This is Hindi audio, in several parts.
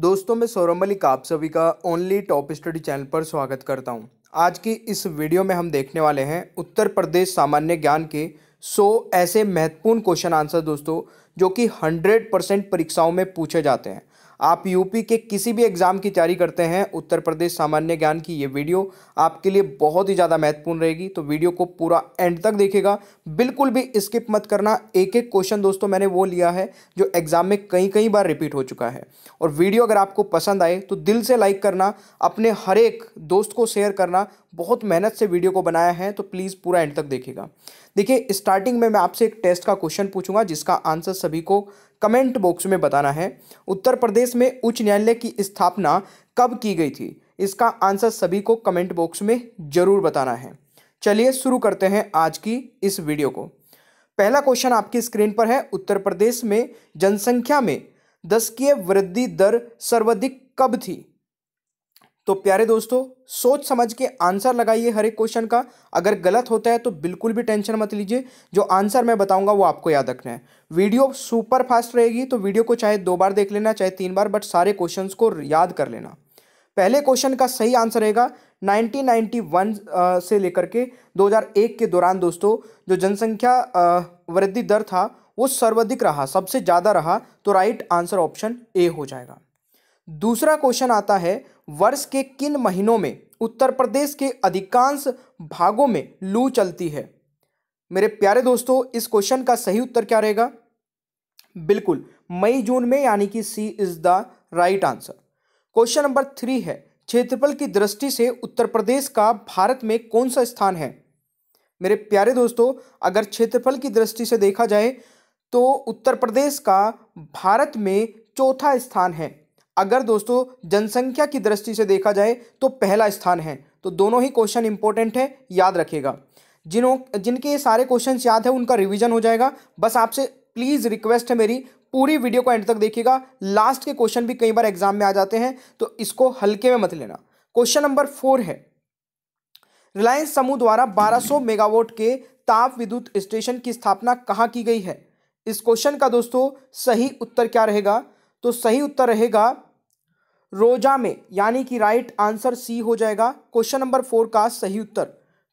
दोस्तों मैं सौरभ मलिक आप सभी का ओनली टॉप स्टडी चैनल पर स्वागत करता हूं। आज की इस वीडियो में हम देखने वाले हैं उत्तर प्रदेश सामान्य ज्ञान के 100 ऐसे महत्वपूर्ण क्वेश्चन आंसर दोस्तों जो कि 100 परसेंट परीक्षाओं में पूछे जाते हैं आप यूपी के किसी भी एग्ज़ाम की तैयारी करते हैं उत्तर प्रदेश सामान्य ज्ञान की ये वीडियो आपके लिए बहुत ही ज़्यादा महत्वपूर्ण रहेगी तो वीडियो को पूरा एंड तक देखेगा बिल्कुल भी स्किप मत करना एक एक क्वेश्चन दोस्तों मैंने वो लिया है जो एग्ज़ाम में कई कई बार रिपीट हो चुका है और वीडियो अगर आपको पसंद आए तो दिल से लाइक करना अपने हर एक दोस्त को शेयर करना बहुत मेहनत से वीडियो को बनाया है तो प्लीज़ पूरा एंड तक देखेगा देखिए स्टार्टिंग में मैं आपसे एक टेस्ट का क्वेश्चन पूछूंगा जिसका आंसर सभी को कमेंट बॉक्स में बताना है उत्तर प्रदेश में उच्च न्यायालय की स्थापना कब की गई थी इसका आंसर सभी को कमेंट बॉक्स में जरूर बताना है चलिए शुरू करते हैं आज की इस वीडियो को पहला क्वेश्चन आपकी स्क्रीन पर है उत्तर प्रदेश में जनसंख्या में दस की वृद्धि दर सर्वाधिक कब थी तो प्यारे दोस्तों सोच समझ के आंसर लगाइए हर एक क्वेश्चन का अगर गलत होता है तो बिल्कुल भी टेंशन मत लीजिए जो आंसर मैं बताऊंगा वो आपको याद रखना है वीडियो सुपर फास्ट रहेगी तो वीडियो को चाहे दो बार देख लेना चाहे तीन बार बट सारे क्वेश्चन को याद कर लेना पहले क्वेश्चन का सही आंसर रहेगा नाइनटीन से लेकर के दो के दौरान दोस्तों जो जनसंख्या वृद्धि दर था वो सर्वाधिक रहा सबसे ज़्यादा रहा तो राइट आंसर ऑप्शन ए हो जाएगा दूसरा क्वेश्चन आता है वर्ष के किन महीनों में उत्तर प्रदेश के अधिकांश भागों में लू चलती है मेरे प्यारे दोस्तों इस क्वेश्चन का सही उत्तर क्या रहेगा बिल्कुल मई जून में यानी कि C is the right answer question number three है क्षेत्रफल की दृष्टि से उत्तर प्रदेश का भारत में कौन सा स्थान है मेरे प्यारे दोस्तों अगर क्षेत्रफल की दृष्टि से देखा जाए तो उत्तर प्रदेश का भारत में चौथा स्थान है अगर दोस्तों जनसंख्या की दृष्टि से देखा जाए तो पहला स्थान है तो दोनों ही क्वेश्चन इंपॉर्टेंट है याद रखेगा जिनों जिनके ये सारे क्वेश्चन याद है उनका रिविजन हो जाएगा बस आपसे प्लीज़ रिक्वेस्ट है मेरी पूरी वीडियो को एंड तक देखिएगा लास्ट के क्वेश्चन भी कई बार एग्जाम में आ जाते हैं तो इसको हल्के में मत लेना क्वेश्चन नंबर फोर है रिलायंस समूह द्वारा 1200 मेगावाट के ताप विद्युत स्टेशन की स्थापना कहाँ की गई है इस क्वेश्चन का दोस्तों सही उत्तर क्या रहेगा तो सही उत्तर रहेगा रोजा में यानी कि राइट आंसर सी हो जाएगा क्वेश्चन नंबर फोर का सही उत्तर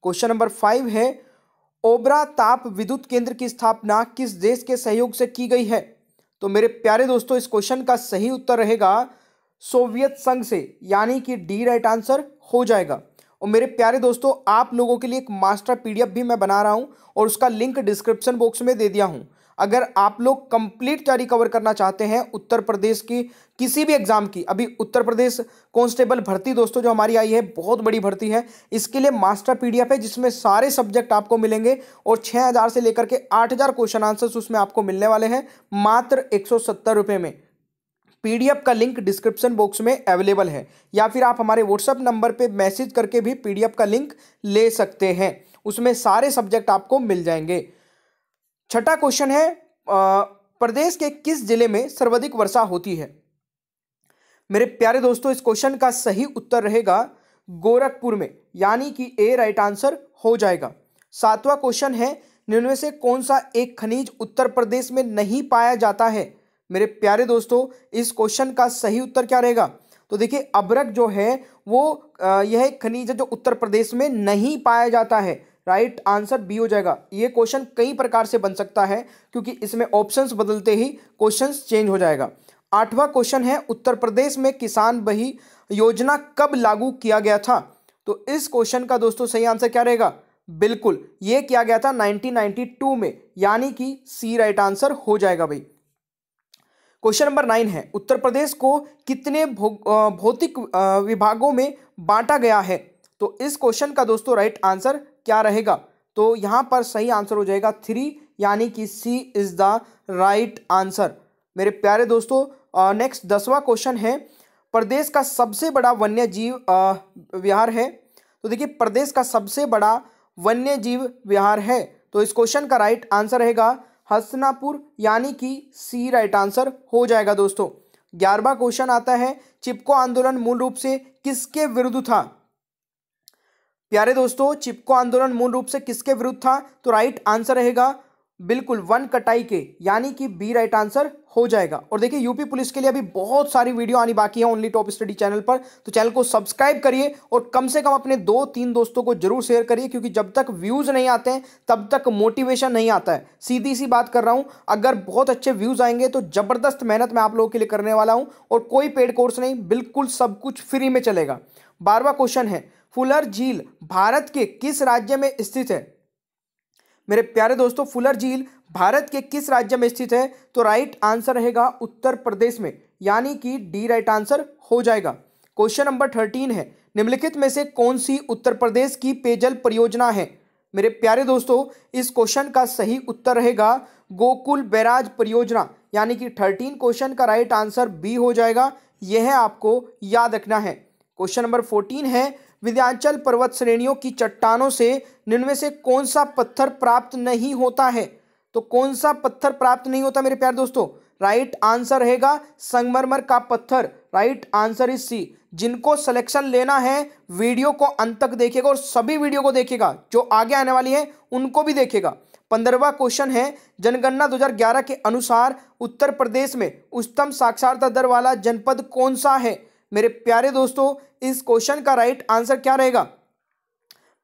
क्वेश्चन नंबर फाइव है ओबरा ताप विद्युत केंद्र की स्थापना किस देश के सहयोग से की गई है तो मेरे प्यारे दोस्तों इस क्वेश्चन का सही उत्तर रहेगा सोवियत संघ से यानी कि डी राइट आंसर हो जाएगा और मेरे प्यारे दोस्तों आप लोगों के लिए एक मास्टर पीडीएफ भी मैं बना रहा हूं और उसका लिंक डिस्क्रिप्शन बॉक्स में दे दिया हूं अगर आप लोग कंप्लीट तैयारी कवर करना चाहते हैं उत्तर प्रदेश की किसी भी एग्ज़ाम की अभी उत्तर प्रदेश कांस्टेबल भर्ती दोस्तों जो हमारी आई है बहुत बड़ी भर्ती है इसके लिए मास्टर पीडीएफ है जिसमें सारे सब्जेक्ट आपको मिलेंगे और 6000 से लेकर के 8000 क्वेश्चन आंसर्स उसमें आपको मिलने वाले हैं मात्र एक रुपए में पीडीएफ का लिंक डिस्क्रिप्शन बॉक्स में अवेलेबल है या फिर आप हमारे व्हाट्सअप नंबर पर मैसेज करके भी पीडीएफ का लिंक ले सकते हैं उसमें सारे सब्जेक्ट आपको मिल जाएंगे छठा क्वेश्चन है प्रदेश के किस जिले में सर्वाधिक वर्षा होती है मेरे प्यारे दोस्तों इस क्वेश्चन का सही उत्तर रहेगा गोरखपुर में यानी कि ए राइट आंसर हो जाएगा सातवां क्वेश्चन है निम्न से कौन सा एक खनिज उत्तर प्रदेश में नहीं पाया जाता है मेरे प्यारे दोस्तों इस क्वेश्चन का सही उत्तर क्या रहेगा तो देखिए अबरक जो है वो यह खनिज है जो उत्तर प्रदेश में नहीं पाया जाता है राइट आंसर बी हो जाएगा ये क्वेश्चन कई प्रकार से बन सकता है क्योंकि इसमें ऑप्शंस बदलते ही क्वेश्चंस चेंज हो जाएगा आठवां क्वेश्चन है उत्तर प्रदेश में किसान बही योजना कब लागू किया गया था तो इस क्वेश्चन का दोस्तों सही आंसर क्या रहेगा बिल्कुल ये किया गया था 1992 में यानी कि सी राइट आंसर हो जाएगा भाई क्वेश्चन नंबर नाइन है उत्तर प्रदेश को कितने भौतिक भो, विभागों में बांटा गया है तो इस क्वेश्चन का दोस्तों राइट आंसर क्या रहेगा तो यहाँ पर सही आंसर हो जाएगा थ्री यानी कि C is the right answer मेरे प्यारे दोस्तों नेक्स्ट दसवा क्वेश्चन है प्रदेश का सबसे बड़ा वन्य जीव विहार है तो देखिए प्रदेश का सबसे बड़ा वन्य जीव विहार है तो इस क्वेश्चन का राइट आंसर रहेगा हसनापुर यानी कि सी राइट आंसर हो जाएगा दोस्तों ग्यारहवा क्वेश्चन आता है चिपको आंदोलन मूल रूप से किसके विरुद्ध था प्यारे दोस्तों चिपको आंदोलन मूल रूप से किसके विरुद्ध था तो राइट आंसर रहेगा बिल्कुल वन कटाई के यानी कि बी राइट आंसर हो जाएगा और देखिए यूपी पुलिस के लिए अभी बहुत सारी वीडियो आनी बाकी है ओनली टॉप स्टडी चैनल पर तो चैनल को सब्सक्राइब करिए और कम से कम अपने दो तीन दोस्तों को जरूर शेयर करिए क्योंकि जब तक व्यूज़ नहीं आते हैं तब तक मोटिवेशन नहीं आता है सीधी सी बात कर रहा हूँ अगर बहुत अच्छे व्यूज़ आएंगे तो ज़बरदस्त मेहनत मैं आप लोगों के लिए करने वाला हूँ और कोई पेड कोर्स नहीं बिल्कुल सब कुछ फ्री में चलेगा बारहवा क्वेश्चन है फुलर झील भारत के किस राज्य में स्थित है मेरे प्यारे दोस्तों फुलर झील भारत के किस राज्य में स्थित है तो राइट आंसर रहेगा उत्तर प्रदेश में यानी कि डी राइट आंसर हो जाएगा क्वेश्चन नंबर थर्टीन है निम्नलिखित में से कौन सी उत्तर प्रदेश की पेयजल परियोजना है मेरे प्यारे दोस्तों इस क्वेश्चन का सही उत्तर रहेगा गोकुल बैराज परियोजना यानी कि थर्टीन क्वेश्चन का राइट आंसर बी हो जाएगा यह आपको याद रखना है क्वेश्चन नंबर फोर्टीन है विध्याचल पर्वत श्रेणियों की चट्टानों से निन्वे से कौन सा पत्थर प्राप्त नहीं होता है तो कौन सा पत्थर प्राप्त नहीं होता मेरे प्यार दोस्तों राइट आंसर रहेगा संगमरमर का पत्थर राइट आंसर इज सी जिनको सिलेक्शन लेना है वीडियो को अंत तक देखेगा और सभी वीडियो को देखेगा जो आगे आने वाली है उनको भी देखेगा पंद्रहवा क्वेश्चन है जनगणना 2011 के अनुसार उत्तर प्रदेश में उच्चतम साक्षरता दर वाला जनपद कौन सा है मेरे प्यारे दोस्तों इस क्वेश्चन का राइट आंसर क्या रहेगा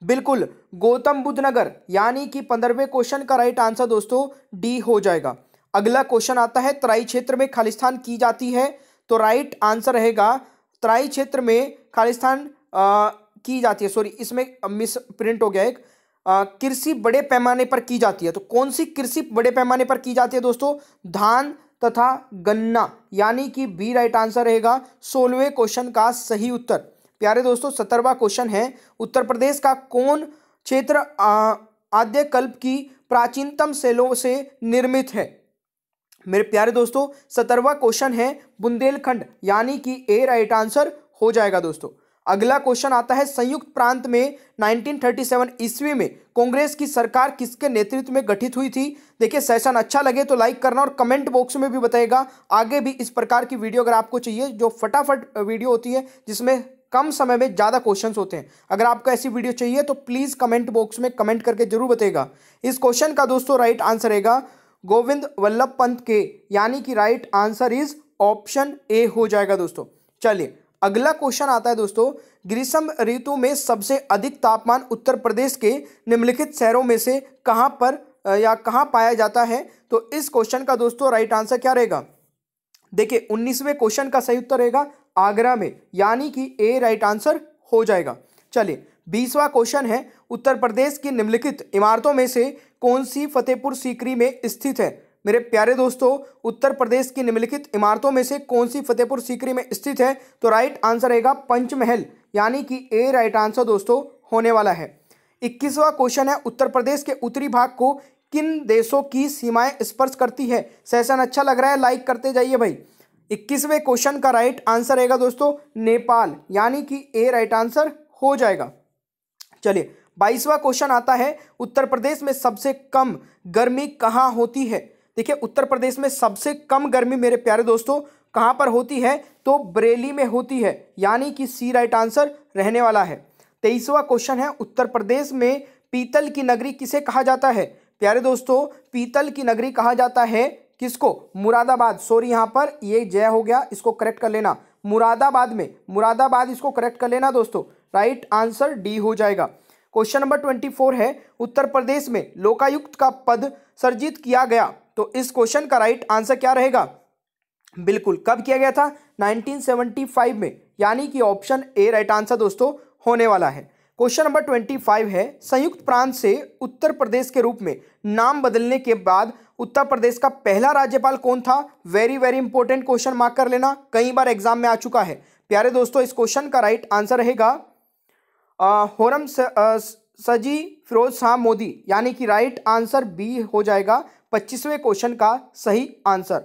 बिल्कुल गौतम बुद्ध नगर यानी कि पंद्रहवें क्वेश्चन का राइट आंसर दोस्तों डी हो जाएगा अगला क्वेश्चन आता है तराई क्षेत्र में खालिस्तान की जाती है तो राइट आंसर रहेगा तराई क्षेत्र में खालिस्तान की जाती है सॉरी इसमें मिस प्रिंट हो गया एक कृषि बड़े पैमाने पर की जाती है तो कौन सी कृषि बड़े पैमाने पर की जाती है दोस्तों धान तथा गन्ना यानी कि बी राइट आंसर रहेगा सोलहवें क्वेश्चन का सही उत्तर प्यारे दोस्तों सत्तरवा क्वेश्चन है उत्तर प्रदेश का कौन क्षेत्र आद्य कल्प की प्राचीनतम सेलों से निर्मित है मेरे प्यारे दोस्तों सत्तरवा क्वेश्चन है बुंदेलखंड यानी कि ए राइट आंसर हो जाएगा दोस्तों अगला क्वेश्चन आता है संयुक्त प्रांत में 1937 ईस्वी में कांग्रेस की सरकार किसके नेतृत्व में गठित हुई थी देखिए सेशन अच्छा लगे तो लाइक करना और कमेंट बॉक्स में भी बताएगा आगे भी इस प्रकार की वीडियो अगर आपको चाहिए जो फटाफट वीडियो होती है जिसमें कम समय में ज़्यादा क्वेश्चन होते हैं अगर आपको ऐसी वीडियो चाहिए तो प्लीज़ कमेंट बॉक्स में कमेंट करके जरूर बताएगा इस क्वेश्चन का दोस्तों राइट आंसर रहेगा गोविंद वल्लभ पंत के यानी कि right answer is option A हो जाएगा दोस्तों चलिए अगला क्वेश्चन आता है दोस्तों ग्रीष्म ऋतु में सबसे अधिक तापमान उत्तर प्रदेश के निम्नलिखित शहरों में से कहाँ पर या कहाँ पाया जाता है तो इस क्वेश्चन का दोस्तों राइट आंसर क्या रहेगा देखिए उन्नीसवें क्वेश्चन का सही उत्तर रहेगा आगरा में यानी कि ए राइट आंसर हो जाएगा चलिए बीसवा क्वेश्चन है उत्तर प्रदेश की निम्नलिखित इमारतों में से कौन सी फतेहपुर सीकरी में स्थित है मेरे प्यारे दोस्तों उत्तर प्रदेश की निम्नलिखित इमारतों में से कौन सी फतेहपुर सीकरी में स्थित है तो राइट आंसर रहेगा पंचमहल यानी कि ए राइट आंसर दोस्तों होने वाला है इक्कीसवा क्वेश्चन है उत्तर प्रदेश के उत्तरी भाग को किन देशों की सीमाएं स्पर्श करती है सेशन अच्छा लग रहा है लाइक करते जाइए भाई इक्कीसवें क्वेश्चन का राइट आंसर रहेगा दोस्तों नेपाल यानी कि ए राइट आंसर हो जाएगा चलिए बाईसवा क्वेश्चन आता है उत्तर प्रदेश में सबसे कम गर्मी कहाँ होती है देखिए उत्तर प्रदेश में सबसे कम गर्मी मेरे प्यारे दोस्तों कहाँ पर होती है तो बरेली में होती है यानी कि सी राइट आंसर रहने वाला है तेईसवा क्वेश्चन है उत्तर प्रदेश में पीतल की नगरी किसे कहा जाता है प्यारे दोस्तों पीतल की नगरी कहा जाता है किसको मुरादाबाद सॉरी यहाँ पर ये जय हो गया इसको करेक्ट कर लेना मुरादाबाद में मुरादाबाद इसको करेक्ट कर लेना दोस्तों राइट आंसर डी हो जाएगा क्वेश्चन नंबर ट्वेंटी फोर है उत्तर प्रदेश में लोकायुक्त का पद सर्जित किया गया तो इस क्वेश्चन का राइट आंसर क्या रहेगा बिल्कुल कब किया गया था 1975 में यानी कि ऑप्शन ए राइट आंसर दोस्तों होने वाला है क्वेश्चन नंबर 25 है संयुक्त प्रांत से उत्तर प्रदेश के रूप में नाम बदलने के बाद उत्तर प्रदेश का पहला राज्यपाल कौन था very very important question mark कर लेना कई बार एग्जाम में आ चुका है प्यारे दोस्तों इस क्वेश्चन का राइट आंसर रहेगा होरम सजी फिरोज शाह मोदी यानी कि राइट आंसर बी हो जाएगा पच्चीसवें क्वेश्चन का सही आंसर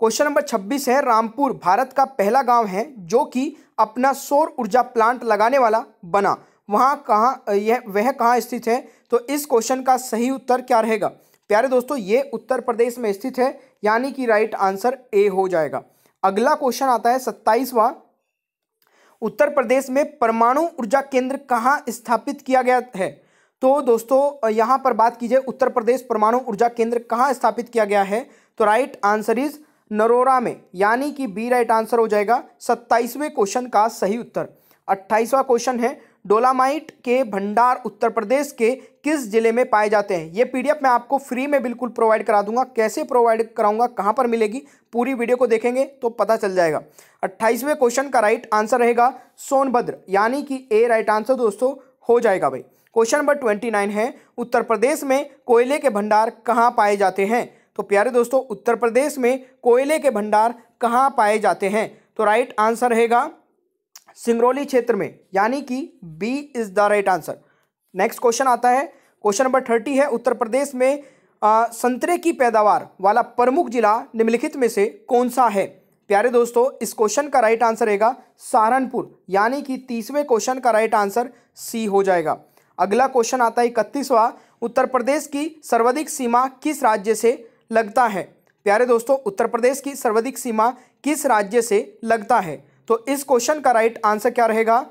क्वेश्चन नंबर छब्बीस है रामपुर भारत का पहला गांव है जो कि अपना सौर ऊर्जा प्लांट लगाने वाला बना वहाँ कहाँ यह वह कहाँ स्थित है तो इस क्वेश्चन का सही उत्तर क्या रहेगा प्यारे दोस्तों ये उत्तर प्रदेश में स्थित है यानी कि राइट आंसर ए हो जाएगा अगला क्वेश्चन आता है सत्ताईसवा उत्तर प्रदेश में परमाणु ऊर्जा केंद्र कहाँ स्थापित किया गया है तो दोस्तों यहाँ पर बात कीजिए उत्तर प्रदेश परमाणु ऊर्जा केंद्र कहाँ स्थापित किया गया है तो राइट आंसर इज नरोरा में यानी कि बी राइट आंसर हो जाएगा सत्ताईसवें क्वेश्चन का सही उत्तर अट्ठाईसवा क्वेश्चन है डोलामाइट के भंडार उत्तर प्रदेश के किस जिले में पाए जाते हैं ये पीडीएफ मैं आपको फ्री में बिल्कुल प्रोवाइड करा दूंगा कैसे प्रोवाइड कराऊंगा कहाँ पर मिलेगी पूरी वीडियो को देखेंगे तो पता चल जाएगा अट्ठाईसवें क्वेश्चन का राइट आंसर रहेगा सोनभद्र यानी कि ए राइट आंसर दोस्तों हो जाएगा भाई क्वेश्चन नंबर ट्वेंटी नाइन है उत्तर प्रदेश में कोयले के भंडार कहाँ पाए जाते हैं तो प्यारे दोस्तों उत्तर प्रदेश में कोयले के भंडार कहाँ पाए जाते हैं तो राइट आंसर रहेगा सिंगरौली क्षेत्र में यानी कि B is the right answer next question आता है क्वेश्चन नंबर थर्टी है उत्तर प्रदेश में आ, संतरे की पैदावार वाला प्रमुख जिला निम्नलिखित में से कौन सा है प्यारे दोस्तों इस क्वेश्चन का राइट आंसर रहेगा सहारनपुर यानी कि तीसवें क्वेश्चन का राइट आंसर सी हो जाएगा अगला क्वेश्चन आता है इकतीसवा उत्तर प्रदेश की सर्वाधिक सीमा किस राज्य से लगता है प्यारे दोस्तों उत्तर प्रदेश की सर्वाधिक सीमा किस राज्य से लगता है तो इस क्वेश्चन का राइट आंसर क्या रहेगा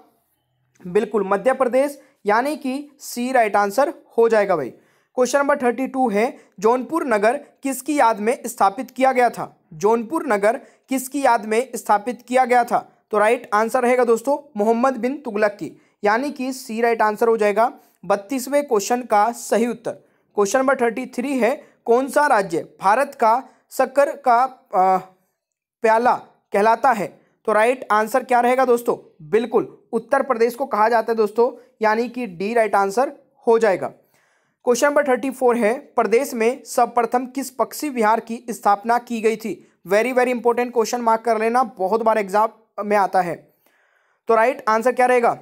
बिल्कुल मध्य प्रदेश यानी कि सी राइट आंसर हो जाएगा भाई क्वेश्चन नंबर थर्टी टू है जौनपुर नगर किसकी याद में स्थापित किया गया था जौनपुर नगर किसकी याद में स्थापित किया गया था तो राइट आंसर रहेगा दोस्तों मोहम्मद बिन तुगलक की यानी कि सी राइट आंसर हो जाएगा बत्तीसवें क्वेश्चन का सही उत्तर क्वेश्चन नंबर थर्टी थ्री है कौन सा राज्य भारत का शक्कर का आ, प्याला कहलाता है तो राइट आंसर क्या रहेगा दोस्तों बिल्कुल उत्तर प्रदेश को कहा जाता है दोस्तों यानी कि डी राइट आंसर हो जाएगा क्वेश्चन नंबर थर्टी फोर है प्रदेश में सर्वप्रथम किस पक्षी विहार की स्थापना की गई थी very very important question mark कर लेना बहुत बार एग्जाम में आता है तो राइट आंसर क्या रहेगा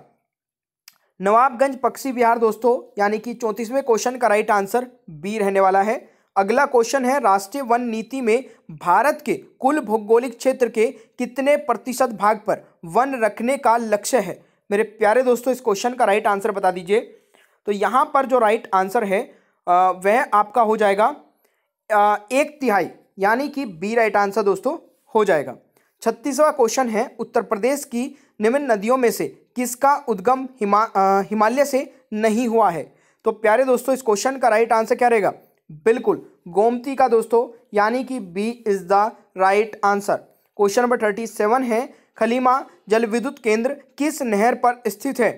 नवाबगंज पक्षी विहार दोस्तों यानी कि चौंतीसवें क्वेश्चन का राइट आंसर बी रहने वाला है अगला क्वेश्चन है राष्ट्रीय वन नीति में भारत के कुल भौगोलिक क्षेत्र के कितने प्रतिशत भाग पर वन रखने का लक्ष्य है मेरे प्यारे दोस्तों इस क्वेश्चन का राइट आंसर बता दीजिए तो यहाँ पर जो राइट आंसर है वह आपका हो जाएगा एक तिहाई यानी कि बी राइट आंसर दोस्तों हो जाएगा छत्तीसवा क्वेश्चन है उत्तर प्रदेश की निम्न नदियों में से किसका उद्गम हिमा हिमालय से नहीं हुआ है तो प्यारे दोस्तों इस क्वेश्चन का राइट आंसर क्या रहेगा बिल्कुल गोमती का दोस्तों यानी कि B is the right answer question number thirty seven है खलीमा जल विद्युत केंद्र किस नहर पर स्थित है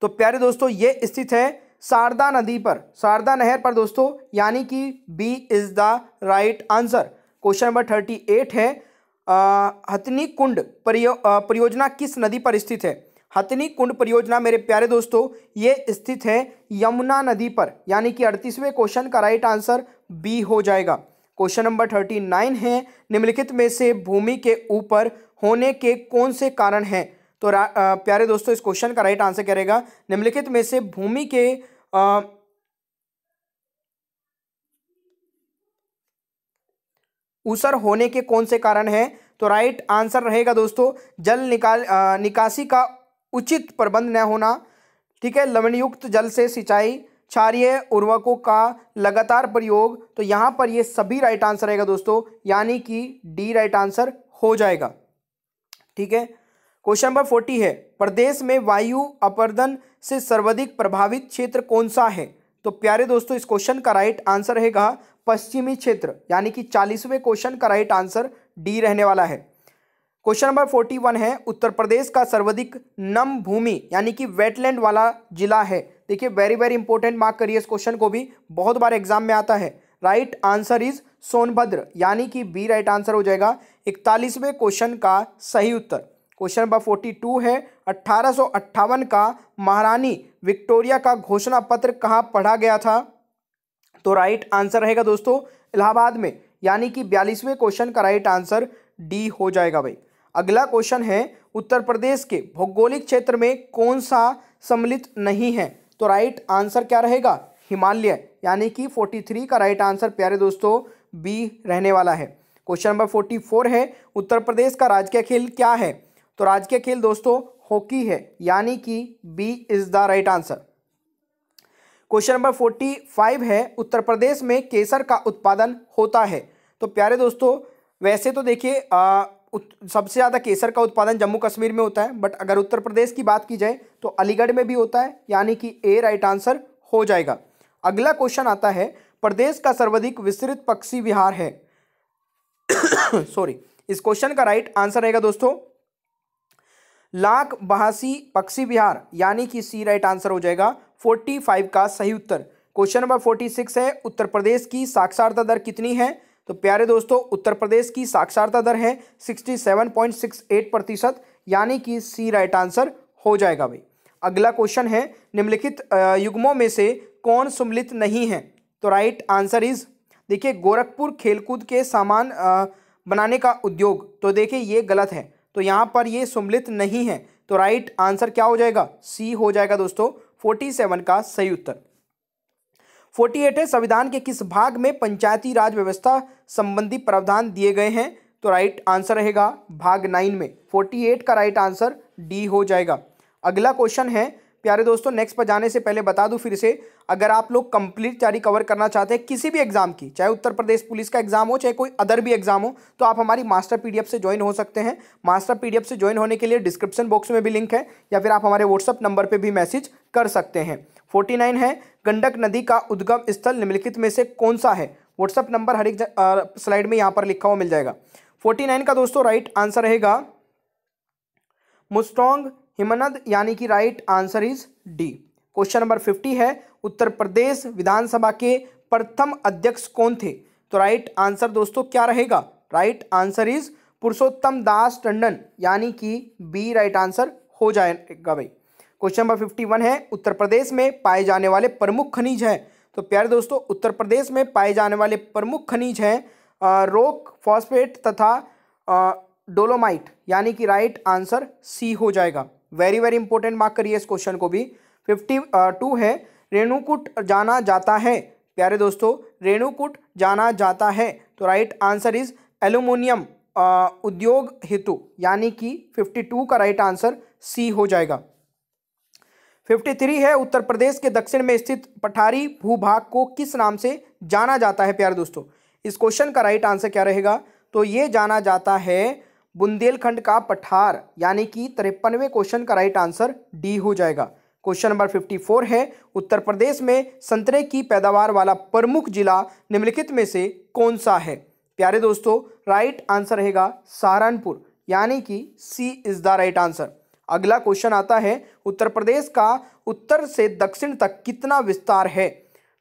तो प्यारे दोस्तों ये स्थित है शारदा नदी पर शारदा नहर पर दोस्तों यानी कि B is the right answer question number thirty eight है हथनी कुंड परियो, परियोजना किस नदी पर स्थित है हथनी कुंड परियोजना मेरे प्यारे दोस्तों ये स्थित है यमुना नदी पर यानी कि अड़तीसवें क्वेश्चन का राइट आंसर बी हो जाएगा क्वेश्चन नंबर थर्टी नाइन है निम्नलिखित में से भूमि के ऊपर होने के कौन से कारण हैं तो आ, प्यारे दोस्तों इस क्वेश्चन का राइट आंसर करेगा निम्नलिखित में से भूमि के आ, उसर होने के कौन से कारण हैं तो राइट आंसर रहेगा दोस्तों जल निकाल आ, निकासी का उचित प्रबंध न होना ठीक है लवणयुक्त जल से सिंचाई क्षारिय उर्वरकों का लगातार प्रयोग तो यहाँ पर ये सभी राइट आंसर रहेगा दोस्तों यानी कि डी राइट आंसर हो जाएगा ठीक है क्वेश्चन नंबर फोर्टी है प्रदेश में वायु अपर्दन से सर्वाधिक प्रभावित क्षेत्र कौन सा है तो प्यारे दोस्तों इस क्वेश्चन का राइट आंसर रहेगा पश्चिमी क्षेत्र यानी कि चालीसवें क्वेश्चन का राइट आंसर डी रहने वाला है क्वेश्चन नंबर फोर्टी वन है उत्तर प्रदेश का सर्वाधिक नम भूमि यानी कि वेटलैंड वाला जिला है देखिए वेरी वेरी इंपॉर्टेंट मार्क करिए इस क्वेश्चन को भी बहुत बार एग्जाम में आता है राइट आंसर इज सोनभद्र यानी कि बी राइट आंसर हो जाएगा इकतालीसवें क्वेश्चन का सही उत्तर क्वेश्चन नंबर फोर्टी टू है अट्ठारह का महारानी विक्टोरिया का घोषणा पत्र कहाँ पढ़ा गया था तो राइट आंसर रहेगा दोस्तों इलाहाबाद में यानी कि बयालीसवें क्वेश्चन का राइट आंसर डी हो जाएगा भाई अगला क्वेश्चन है उत्तर प्रदेश के भौगोलिक क्षेत्र में कौन सा सम्मिलित नहीं है तो राइट आंसर क्या रहेगा हिमालय यानी कि 43 का राइट आंसर प्यारे दोस्तों बी रहने वाला है क्वेश्चन नंबर 44 है उत्तर प्रदेश का राजकीय खेल क्या है तो राजकीय खेल दोस्तों हॉकी है यानी कि B is the right answer question number forty five है उत्तर प्रदेश में केसर का उत्पादन होता है तो प्यारे दोस्तों वैसे तो देखिए सबसे ज़्यादा केसर का उत्पादन जम्मू कश्मीर में होता है बट अगर उत्तर प्रदेश की बात की जाए तो अलीगढ़ में भी होता है यानी कि ए राइट आंसर हो जाएगा अगला क्वेश्चन आता है प्रदेश का सर्वाधिक विस्तृत पक्षी विहार है सॉरी इस क्वेश्चन का राइट आंसर रहेगा दोस्तों लाख बहासी पक्षी विहार यानी कि सी राइट आंसर हो जाएगा फोर्टी फाइव का सही उत्तर क्वेश्चन नंबर फोर्टी सिक्स है उत्तर प्रदेश की साक्षरता दर कितनी है तो प्यारे दोस्तों उत्तर प्रदेश की साक्षरता दर है 67.68 प्रतिशत यानी कि सी राइट आंसर हो जाएगा भाई अगला क्वेश्चन है निम्नलिखित युग्मों में से कौन सम्मिलित नहीं है तो राइट आंसर इज देखिए गोरखपुर खेलकूद के सामान बनाने का उद्योग तो देखिए ये गलत है तो यहाँ पर ये सम्मिलित नहीं है तो राइट आंसर क्या हो जाएगा सी हो जाएगा दोस्तों फोर्टी सेवन का सही उत्तर फोर्टी एट है संविधान के किस भाग में पंचायती राज व्यवस्था संबंधी प्रावधान दिए गए हैं तो राइट आंसर रहेगा भाग नाइन में फोर्टी एट का राइट आंसर डी हो जाएगा अगला क्वेश्चन है प्यारे दोस्तों नेक्स्ट पर जाने से पहले बता दूं फिर से अगर आप लोग कंप्लीट तैयारी कवर करना चाहते हैं किसी भी एग्जाम की चाहे उत्तर प्रदेश पुलिस का एग्जाम हो चाहे कोई अदर भी एग्जाम हो तो आप हमारी मास्टर पीडीएफ से ज्वाइन हो सकते हैं मास्टर पीडीएफ से ज्वाइन होने के लिए डिस्क्रिप्शन बॉक्स में भी लिंक है या फिर आप हमारे व्हाट्सअप नंबर पर भी मैसेज कर सकते हैं फोर्टी नाइन है गंडक नदी का उद्गम स्थल निम्नलिखित में से कौन सा है व्हाट्सअप नंबर हर एक स्लाइड में यहाँ पर लिखा हुआ मिल जाएगा फोर्टी नाइन का दोस्तों राइट आंसर रहेगा मुस्टोंग हिमनद यानी कि right answer is D question number fifty है उत्तर प्रदेश विधानसभा के प्रथम अध्यक्ष कौन थे तो राइट आंसर दोस्तों क्या रहेगा right answer is Purushottam Das Tandon यानी कि बी राइट आंसर हो जाएगा भाई क्वेश्चन नंबर फिफ्टी वन है उत्तर प्रदेश में पाए जाने वाले प्रमुख खनिज हैं तो प्यारे दोस्तों उत्तर प्रदेश में पाए जाने वाले प्रमुख खनिज हैं रोक फॉस्फेट तथा डोलोमाइट यानी कि राइट आंसर सी हो जाएगा वेरी वेरी इंपॉर्टेंट मार्क करिए इस क्वेश्चन को भी फिफ्टी टू है रेणुकूट जाना जाता है प्यारे दोस्तों रेणुकूट जाना जाता है तो राइट आंसर इज एलुमिनियम उद्योग हेतु यानी कि फिफ्टी टू का राइट आंसर सी हो जाएगा 53 है उत्तर प्रदेश के दक्षिण में स्थित पठारी भूभाग को किस नाम से जाना जाता है प्यारे दोस्तों इस क्वेश्चन का राइट आंसर क्या रहेगा तो ये जाना जाता है बुंदेलखंड का पठार यानी कि तिरपनवे क्वेश्चन का राइट आंसर डी हो जाएगा क्वेश्चन नंबर 54 है उत्तर प्रदेश में संतरे की पैदावार वाला प्रमुख जिला निम्नलिखित में से कौन सा है प्यारे दोस्तों राइट आंसर रहेगा सहारनपुर यानी कि C is the right answer अगला क्वेश्चन आता है उत्तर प्रदेश का उत्तर से दक्षिण तक कितना विस्तार है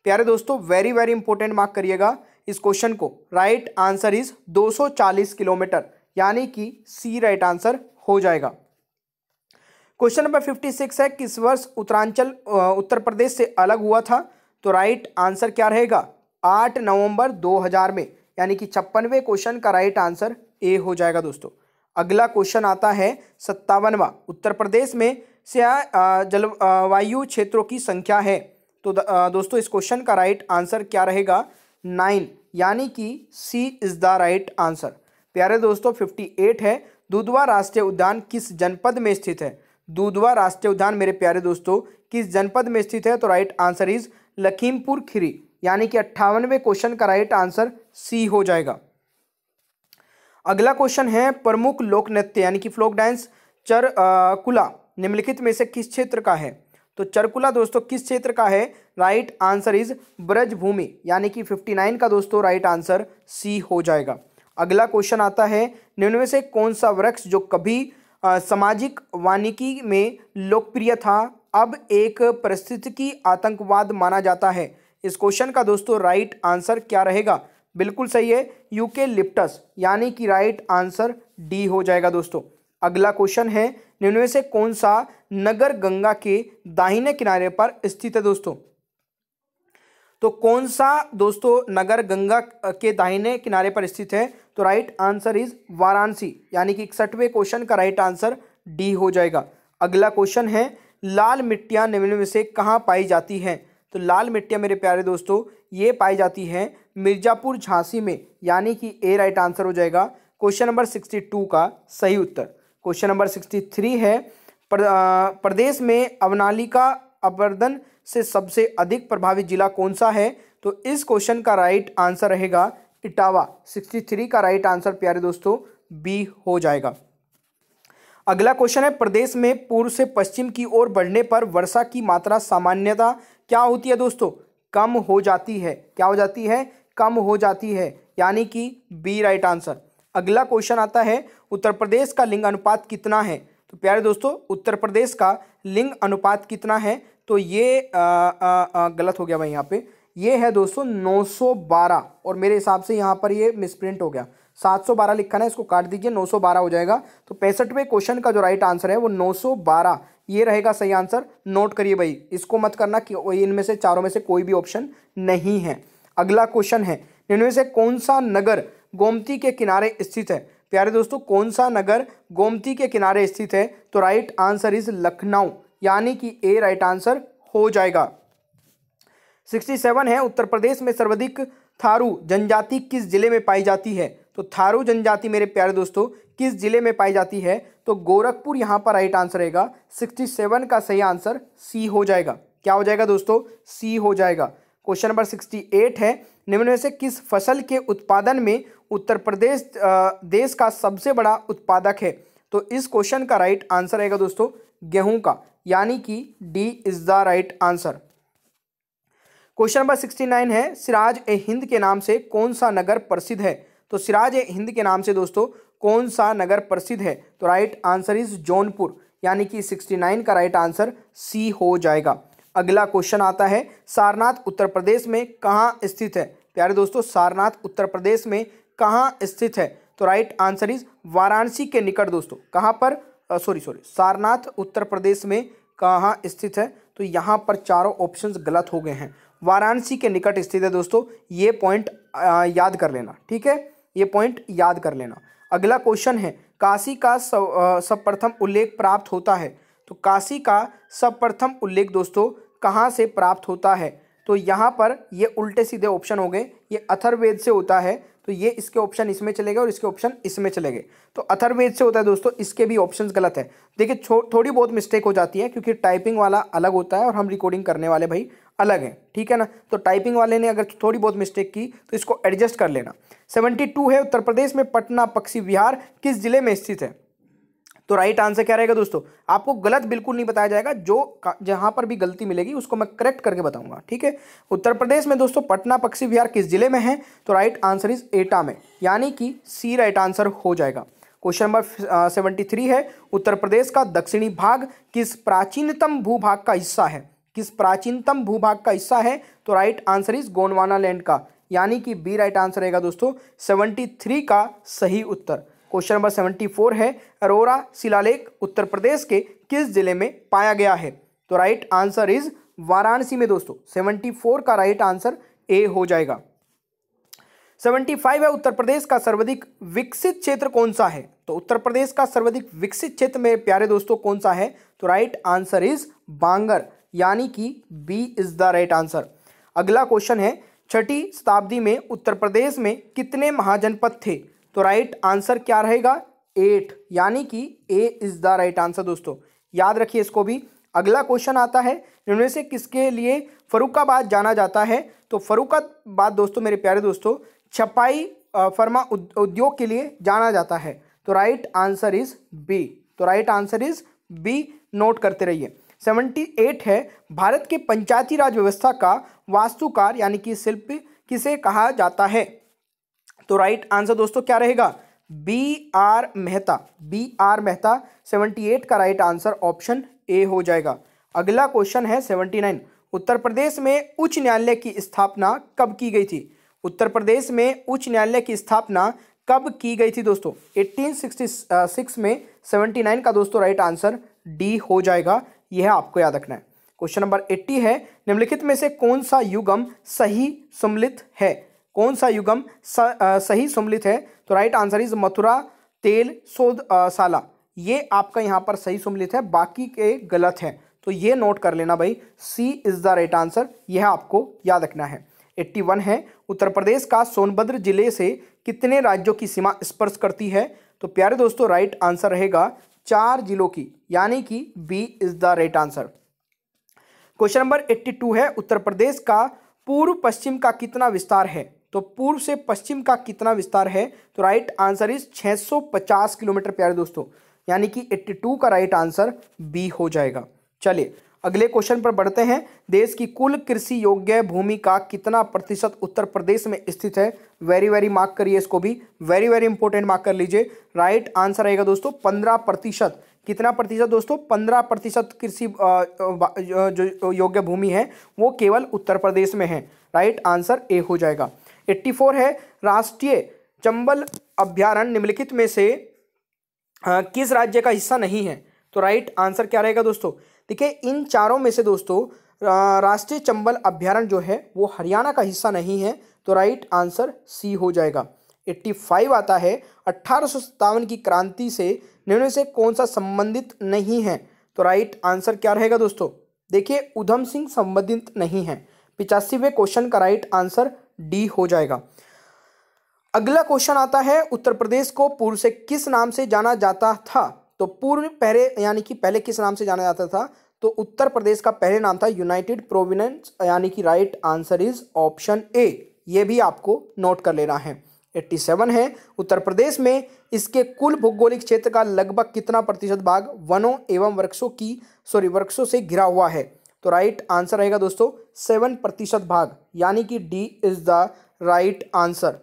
प्यारे दोस्तों वेरी वेरी इंपॉर्टेंट मार्क करिएगा इस क्वेश्चन को राइट आंसर इज 240 किलोमीटर यानी कि सी राइट आंसर हो जाएगा क्वेश्चन नंबर 56 है किस वर्ष उत्तरांचल उत्तर प्रदेश से अलग हुआ था तो राइट आंसर क्या रहेगा 8 नवंबर 2000 में यानी कि छप्पनवे क्वेश्चन का राइट आंसर ए हो जाएगा दोस्तों अगला क्वेश्चन आता है सत्तावनवा उत्तर प्रदेश में जलवायु क्षेत्रों की संख्या है तो दोस्तों इस क्वेश्चन का राइट आंसर क्या रहेगा नाइन यानी कि C is the right answer प्यारे दोस्तों फिफ्टी एट है दुधवा राष्ट्रीय उद्यान किस जनपद में स्थित है दुधवा राष्ट्रीय उद्यान मेरे प्यारे दोस्तों किस जनपद में स्थित है तो right answer is Lakhimpur Kheri यानी कि अट्ठावनवे क्वेश्चन का राइट आंसर सी हो जाएगा अगला क्वेश्चन है प्रमुख लोक नृत्य यानी कि फ्लोक डांस चरकुला निम्नलिखित में से किस क्षेत्र का है तो चरकुला दोस्तों किस क्षेत्र का है राइट आंसर इज ब्रजभूमि यानी कि 59 का दोस्तों राइट आंसर सी हो जाएगा अगला क्वेश्चन आता है निम्न में से कौन सा वृक्ष जो कभी आ, सामाजिक वानिकी में लोकप्रिय था अब एक परिस्थितिकी आतंकवाद माना जाता है इस क्वेश्चन का दोस्तों राइट आंसर क्या रहेगा बिल्कुल सही है यूके लिप्टस यानी कि राइट आंसर डी हो जाएगा दोस्तों अगला क्वेश्चन है निम्न में से कौन सा नगर गंगा के दाहिने किनारे पर स्थित है दोस्तों तो कौन सा दोस्तों नगर गंगा के दाहिने किनारे पर स्थित है तो राइट आंसर इज वाराणसी यानी कि इकसठवें क्वेश्चन का राइट आंसर डी हो जाएगा अगला क्वेश्चन है लाल मिट्टियां निम्न में से कहाँ पाई जाती हैं तो लाल मिट्टियाँ मेरे प्यारे दोस्तों ये पाई जाती हैं मिर्ज़ापुर झांसी में यानी कि ए राइट आंसर हो जाएगा क्वेश्चन नंबर सिक्सटी टू का सही उत्तर क्वेश्चन नंबर सिक्सटी थ्री है प्र, आ, प्रदेश में अवनालिका अपर्दन से सबसे अधिक प्रभावित जिला कौन सा है तो इस क्वेश्चन का राइट आंसर रहेगा इटावा सिक्सटी थ्री का राइट आंसर प्यारे दोस्तों बी हो जाएगा अगला क्वेश्चन है प्रदेश में पूर्व से पश्चिम की ओर बढ़ने पर वर्षा की मात्रा सामान्यता क्या होती है दोस्तों कम हो जाती है क्या हो जाती है कम हो जाती है यानी कि बी राइट आंसर अगला क्वेश्चन आता है उत्तर प्रदेश का लिंग अनुपात कितना है तो प्यारे दोस्तों उत्तर प्रदेश का लिंग अनुपात कितना है तो ये आ, आ, आ, गलत हो गया भाई यहाँ पे ये है दोस्तों 912 और मेरे हिसाब से यहाँ पर ये मिसप्रिंट हो गया 712 लिखा ना इसको काट दीजिए 912 हो जाएगा तो पैंसठवें क्वेश्चन का जो राइट आंसर है वो 912 ये रहेगा सही आंसर नोट करिए भाई इसको मत करना कि इनमें से चारों में से कोई भी ऑप्शन नहीं है अगला क्वेश्चन है इनमें से कौन सा नगर गोमती के किनारे स्थित है प्यारे दोस्तों कौन सा नगर गोमती के किनारे स्थित है तो राइट आंसर इज लखनऊ यानी कि ए राइट आंसर हो जाएगा सिक्सटी सेवन है उत्तर प्रदेश में सर्वाधिक थारू जनजाति किस जिले में पाई जाती है तो थारू जनजाति मेरे प्यारे दोस्तों किस जिले में पाई जाती है तो गोरखपुर यहाँ पर राइट आंसर रहेगा सिक्सटी सेवन का सही आंसर सी हो जाएगा क्या हो जाएगा दोस्तों सी हो जाएगा क्वेश्चन नंबर सिक्सटी एट है निम्न में से किस फसल के उत्पादन में उत्तर प्रदेश देश का सबसे बड़ा उत्पादक है तो इस क्वेश्चन का राइट आंसर रहेगा दोस्तों गेहूं का यानी कि D is the right answer question number sixty nine है सिराज ए हिंद के नाम से कौन सा नगर प्रसिद्ध है तो सिराज ए हिंद के नाम से दोस्तों कौन सा नगर प्रसिद्ध है तो राइट आंसर इज जौनपुर यानी कि 69 का राइट आंसर सी हो जाएगा अगला क्वेश्चन आता है सारनाथ उत्तर प्रदेश में कहाँ स्थित है प्यारे दोस्तों सारनाथ उत्तर प्रदेश में कहाँ स्थित है तो राइट आंसर इज वाराणसी के निकट दोस्तों कहाँ पर सॉरी सॉरी सारनाथ उत्तर प्रदेश में कहाँ स्थित है तो यहाँ पर चारों ऑप्शन गलत हो गए हैं वाराणसी के निकट स्थित है दोस्तों ये पॉइंट याद कर लेना ठीक है ये पॉइंट याद कर लेना अगला क्वेश्चन है काशी का सर्वप्रथम उल्लेख प्राप्त होता है तो काशी का सर्वप्रथम उल्लेख दोस्तों कहाँ से प्राप्त होता है तो यहाँ पर ये उल्टे सीधे ऑप्शन हो गए ये अथर्वेद से होता है तो ये इसके ऑप्शन इसमें चले गए और इसके ऑप्शन इसमें चले गए तो अथर्वेद से होता है दोस्तों इसके भी ऑप्शन गलत है देखिए थोड़ी बहुत मिस्टेक हो जाती है क्योंकि टाइपिंग वाला अलग होता है और हम रिकॉर्डिंग करने वाले भाई अलग हैं ठीक है ना तो टाइपिंग वाले ने अगर थोड़ी बहुत मिस्टेक की तो इसको एडजस्ट कर लेना सेवेंटी टू है उत्तर प्रदेश में पटना पक्षी विहार किस जिले में स्थित है तो राइट आंसर क्या रहेगा दोस्तों आपको गलत बिल्कुल नहीं बताया जाएगा जो जहाँ पर भी गलती मिलेगी उसको मैं करेक्ट करके बताऊंगा ठीक है उत्तर प्रदेश में दोस्तों पटना पक्षी विहार किस जिले में है तो राइट आंसर इज एटा में यानी कि सी राइट आंसर हो जाएगा क्वेश्चन नंबर सेवेंटी थ्री है उत्तर प्रदेश का दक्षिणी भाग किस प्राचीनतम भूभाग का हिस्सा है किस प्राचीनतम भूभाग का हिस्सा है तो right answer is Gondwana land का यानी कि बी राइट आंसर रहेगा दोस्तों थ्री का सही उत्तर क्वेश्चन नंबर फोर है अरोरा शिलालेख उत्तर प्रदेश के किस जिले में पाया गया है तो राइट आंसर इज वाराणसी में दोस्तों फोर का राइट आंसर ए हो जाएगा फाइव है उत्तर प्रदेश का सर्वाधिक विकसित क्षेत्र कौन सा है तो उत्तर प्रदेश का सर्वाधिक विकसित क्षेत्र में प्यारे दोस्तों कौन सा है तो राइट आंसर इज बांगर यानी कि B is the right answer अगला क्वेश्चन है छठी शताब्दी में उत्तर प्रदेश में कितने महाजनपद थे तो राइट आंसर क्या रहेगा एट यानी कि A is the right answer दोस्तों याद रखिए इसको भी अगला क्वेश्चन आता है इनमें से किसके लिए फरुखाबाद जाना जाता है तो फरुखाबाद दोस्तों मेरे प्यारे दोस्तों छपाई फर्मा उद्योग के लिए जाना जाता है तो राइट आंसर इज़ बी तो right answer is B note करते रहिए सेवेंटी एट है भारत के पंचायती राज व्यवस्था का वास्तुकार यानी कि शिल्प किसे कहा जाता है तो राइट आंसर दोस्तों क्या रहेगा B R Mehta B R Mehta eight का राइट आंसर ऑप्शन ए हो जाएगा अगला क्वेश्चन है नाइन उत्तर प्रदेश में उच्च न्यायालय की स्थापना कब की गई थी उत्तर प्रदेश में उच्च न्यायालय की स्थापना कब की गई थी दोस्तों 1866 में 79 का दोस्तों राइट आंसर डी हो जाएगा यह आपको याद रखना है क्वेश्चन नंबर एट्टी है निम्नलिखित में से कौन सा युगम सही सम्मिलित है कौन सा युगम स, आ, सही सम्मिलित है तो राइट आंसर इज मथुरा तेल सोद आ, साला ये आपका यहाँ पर सही सम्मिलित है बाकी के गलत है तो ये नोट कर लेना भाई C is the right answer यह आपको याद रखना है एट्टी वन है उत्तर प्रदेश का सोनभद्र जिले से कितने राज्यों की सीमा स्पर्श करती है तो प्यारे दोस्तों राइट आंसर रहेगा चार जिलों की यानी कि B is the right answer question number eighty two है उत्तर प्रदेश का पूर्व पश्चिम का कितना विस्तार है तो पूर्व से पश्चिम का कितना विस्तार है तो राइट आंसर इज 650 किलोमीटर प्यारे दोस्तों यानी कि 82 का राइट आंसर बी हो जाएगा चलिए अगले क्वेश्चन पर बढ़ते हैं देश की कुल कृषि योग्य भूमि का कितना प्रतिशत उत्तर प्रदेश में स्थित है वेरी वेरी मार्क करिए इसको भी वेरी वेरी इंपॉर्टेंट मार्क कर लीजिए राइट आंसर रहेगा दोस्तों पंद्रह प्रतिशत कितना प्रतिशत दोस्तों पंद्रह प्रतिशत कृषि जो योग्य भूमि है वो केवल उत्तर प्रदेश में है राइट आंसर ए हो जाएगा एट्टी है राष्ट्रीय चंबल अभ्यारण्य निम्नलिखित में से किस राज्य का हिस्सा नहीं है तो राइट आंसर क्या रहेगा दोस्तों देखिए इन चारों में से दोस्तों राष्ट्रीय चंबल अभ्यारण जो है वो हरियाणा का हिस्सा नहीं है तो राइट आंसर सी हो जाएगा 85 आता है अट्ठारह की क्रांति से निम्न से कौन सा संबंधित नहीं है तो राइट आंसर क्या रहेगा दोस्तों देखिए उधम सिंह संबंधित नहीं है पिचासीवें क्वेश्चन का राइट आंसर डी हो जाएगा अगला क्वेश्चन आता है उत्तर प्रदेश को पूर्व से किस नाम से जाना जाता था तो पूर्व पहले यानी कि पहले किस नाम से जाना जाता था तो उत्तर प्रदेश का पहले नाम था यूनाइटेड प्रोविनेंस यानी कि right answer is option A ये भी आपको नोट कर लेना है 87 है उत्तर प्रदेश में इसके कुल भौगोलिक क्षेत्र का लगभग कितना प्रतिशत भाग वनों एवं वृक्षों की सॉरी वृक्षों से घिरा हुआ है तो राइट आंसर रहेगा दोस्तों सेवन प्रतिशत भाग यानी कि D is the right answer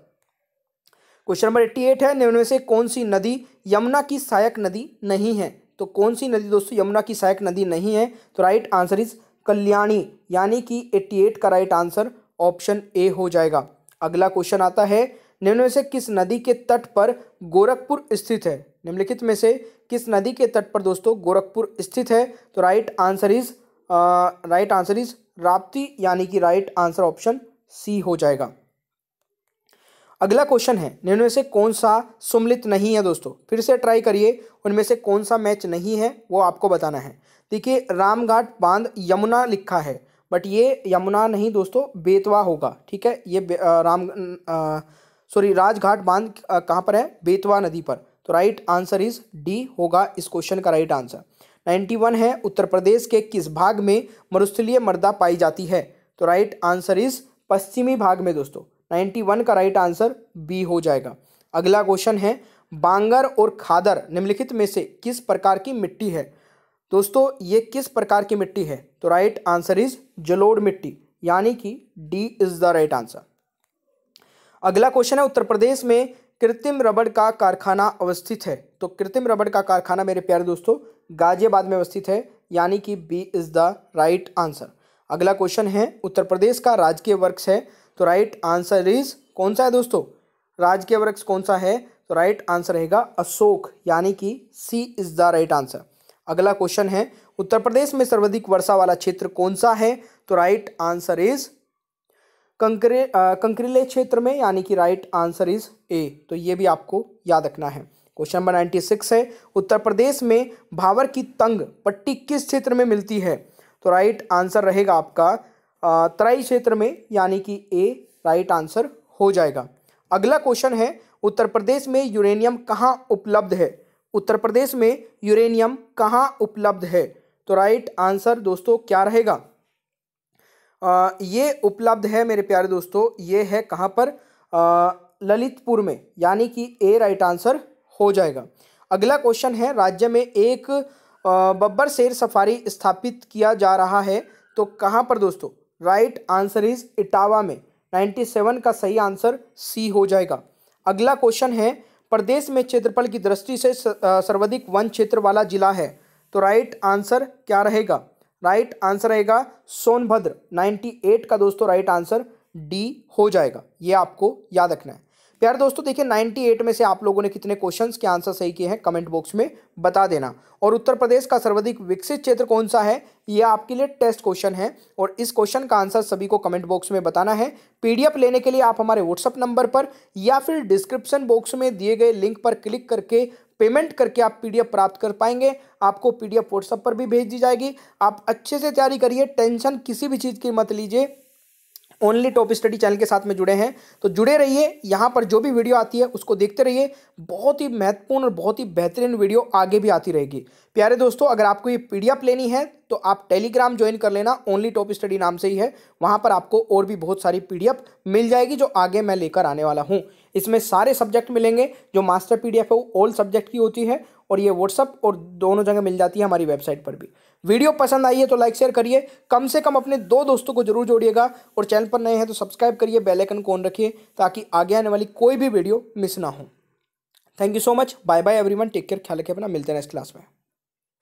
question number eighty eight है निम्न में से कौन सी नदी यमुना की सहायक नदी नहीं है तो कौन सी नदी दोस्तों यमुना की सहायक नदी नहीं है तो राइट आंसर इज कल्याणी यानी कि एट्टी एट का राइट आंसर ऑप्शन ए हो जाएगा अगला क्वेश्चन आता है निम्न में से किस नदी के तट पर गोरखपुर स्थित है निम्नलिखित में से किस नदी के तट पर दोस्तों गोरखपुर स्थित है तो right answer is right answer is Rapti यानी कि राइट आंसर ऑप्शन सी हो जाएगा अगला क्वेश्चन है निम्न से कौन सा सुमलित नहीं है दोस्तों फिर से ट्राई करिए उनमें से कौन सा मैच नहीं है वो आपको बताना है देखिए रामघाट बांध यमुना लिखा है बट ये यमुना नहीं दोस्तों बेतवा होगा ठीक है ये राम सॉरी राजघाट बांध कहाँ पर है बेतवा नदी पर तो राइट आंसर इज डी होगा इस क्वेश्चन का राइट आंसर नाइन्टी वन है उत्तर प्रदेश के किस भाग में मरुस्थलीय मर्दा पाई जाती है तो राइट आंसर इज पश्चिमी भाग में दोस्तों नाइन्टी वन का राइट आंसर बी हो जाएगा अगला क्वेश्चन है बांगर और खादर निम्नलिखित में से किस प्रकार की मिट्टी है दोस्तों ये किस प्रकार की मिट्टी है तो राइट आंसर इज जलोड़ मिट्टी यानी कि D is the right answer अगला क्वेश्चन है उत्तर प्रदेश में कृत्रिम रबड़ का कारखाना अवस्थित है तो कृत्रिम रबड़ का कारखाना मेरे प्यारे दोस्तों गाजियाबाद में अवस्थित है यानी कि B is the right answer अगला क्वेश्चन है उत्तर प्रदेश का राजकीय वर्ष है तो राइट आंसर इज कौन सा है दोस्तों राजकीय वृक्ष कौन सा है तो राइट आंसर रहेगा अशोक यानी कि C is the right answer अगला क्वेश्चन है उत्तर प्रदेश में सर्वाधिक वर्षा वाला क्षेत्र कौन सा है तो राइट आंसर इज कंकरे कंकरीले क्षेत्र में यानी कि राइट आंसर इज ए तो ये भी आपको याद रखना है क्वेश्चन नंबर नाइन्टी सिक्स है उत्तर प्रदेश में भावर की तंग पट्टी किस क्षेत्र में मिलती है तो राइट आंसर रहेगा आपका तराई क्षेत्र में यानी कि ए राइट आंसर हो जाएगा अगला क्वेश्चन है उत्तर प्रदेश में यूरेनियम कहाँ उपलब्ध है उत्तर प्रदेश में यूरेनियम कहाँ उपलब्ध है तो राइट आंसर दोस्तों क्या रहेगा आ, ये उपलब्ध है मेरे प्यारे दोस्तों ये है कहाँ पर आ, ललितपुर में यानी कि ए राइट आंसर हो जाएगा अगला क्वेश्चन है राज्य में एक बब्बर शेर सफारी स्थापित किया जा रहा है तो कहाँ पर दोस्तों राइट आंसर इज इटावा में 97 का सही आंसर सी हो जाएगा अगला क्वेश्चन है प्रदेश में क्षेत्रफल की दृष्टि से सर्वाधिक वन क्षेत्र वाला जिला है तो राइट आंसर क्या रहेगा राइट आंसर रहेगा सोनभद्र 98 का दोस्तों राइट आंसर डी हो जाएगा ये आपको याद रखना है यार दोस्तों देखिए 98 में से आप लोगों ने कितने क्वेश्चंस के आंसर सही किए हैं कमेंट बॉक्स में बता देना और उत्तर प्रदेश का सर्वाधिक विकसित क्षेत्र कौन सा है ये आपके लिए टेस्ट क्वेश्चन है और इस क्वेश्चन का आंसर सभी को कमेंट बॉक्स में बताना है पीडीएफ लेने के लिए आप हमारे व्हाट्सअप नंबर पर या फिर डिस्क्रिप्शन बॉक्स में दिए गए लिंक पर क्लिक करके पेमेंट करके आप पीडीएफ प्राप्त कर पाएंगे आपको पीडीएफ व्हाट्सएप पर भी भेज दी जाएगी आप अच्छे से तैयारी करिए टेंशन किसी भी चीज़ की मत लीजिए ओनली टॉप स्टडी चैनल के साथ में जुड़े हैं तो जुड़े रहिए यहाँ पर जो भी वीडियो आती है उसको देखते रहिए बहुत ही महत्वपूर्ण और बहुत ही बेहतरीन वीडियो आगे भी आती रहेगी प्यारे दोस्तों अगर आपको ये पी लेनी है तो आप टेलीग्राम ज्वाइन कर लेना ओनली टॉप स्टडी नाम से ही है वहाँ पर आपको और भी बहुत सारी पी मिल जाएगी जो आगे मैं लेकर आने वाला हूँ इसमें सारे सब्जेक्ट मिलेंगे जो मास्टर पी है वो ऑल सब्जेक्ट की होती है और ये व्हाट्सअप और दोनों जगह मिल जाती है हमारी वेबसाइट पर भी वीडियो पसंद आई है तो लाइक शेयर करिए कम से कम अपने दो दोस्तों को जरूर जोड़िएगा और चैनल पर नए हैं तो सब्सक्राइब करिए बेल आइकन कौन रखिए ताकि आगे आने वाली कोई भी वीडियो मिस ना हो thank you so much bye bye everyone take care ख्याल रखिए अपना मिलते हैं नेक्स्ट क्लास में